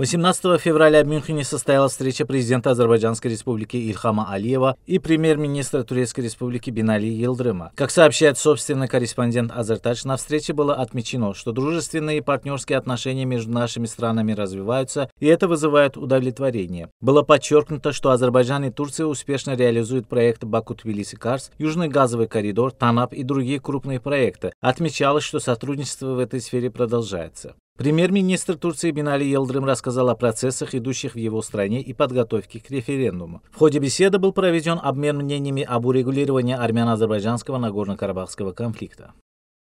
18 февраля в Мюнхене состоялась встреча президента Азербайджанской республики Ильхама Алиева и премьер-министра Турецкой республики Бинали Елдрыма. Как сообщает собственный корреспондент Азертач, на встрече было отмечено, что дружественные и партнерские отношения между нашими странами развиваются, и это вызывает удовлетворение. Было подчеркнуто, что Азербайджан и Турция успешно реализуют проекты Баку-Тбилиси-Карс, Южный газовый коридор, ТАНАП и другие крупные проекты. Отмечалось, что сотрудничество в этой сфере продолжается. Премьер-министр Турции Бинали Елдрым рассказал о процессах, идущих в его стране и подготовке к референдуму. В ходе беседы был проведен обмен мнениями об урегулировании армяно-азербайджанского Нагорно-Карабахского конфликта.